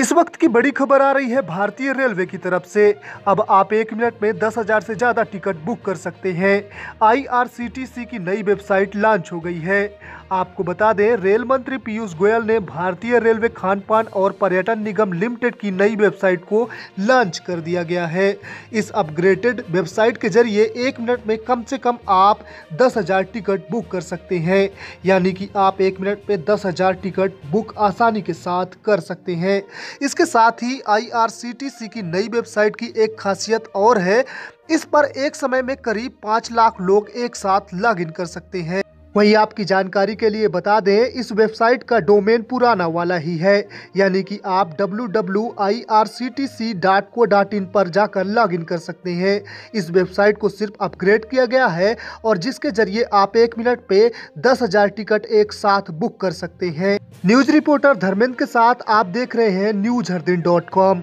इस वक्त की बड़ी खबर आ रही है भारतीय रेलवे की तरफ से अब आप एक मिनट में दस हजार से ज़्यादा टिकट बुक कर सकते हैं आईआरसीटीसी की नई वेबसाइट लॉन्च हो गई है आपको बता दें रेल मंत्री पीयूष गोयल ने भारतीय रेलवे खान पान और पर्यटन निगम लिमिटेड की नई वेबसाइट को लॉन्च कर दिया गया है इस अपग्रेडेड वेबसाइट के जरिए एक मिनट में कम से कम आप दस हज़ार टिकट बुक कर सकते हैं यानी कि आप एक मिनट में दस हज़ार टिकट बुक आसानी के साथ कर सकते हैं इसके साथ ही आई की नई वेबसाइट की एक खासियत और है इस पर एक समय में करीब पाँच लाख लोग एक साथ लॉग कर सकते हैं वहीं आपकी जानकारी के लिए बता दें इस वेबसाइट का डोमेन पुराना वाला ही है यानी कि आप www.irctc.co.in पर जाकर लॉगिन कर सकते हैं इस वेबसाइट को सिर्फ अपग्रेड किया गया है और जिसके जरिए आप एक मिनट पे दस हजार टिकट एक साथ बुक कर सकते हैं न्यूज रिपोर्टर धर्मेंद्र के साथ आप देख रहे हैं न्यूज हरदिन डॉट कॉम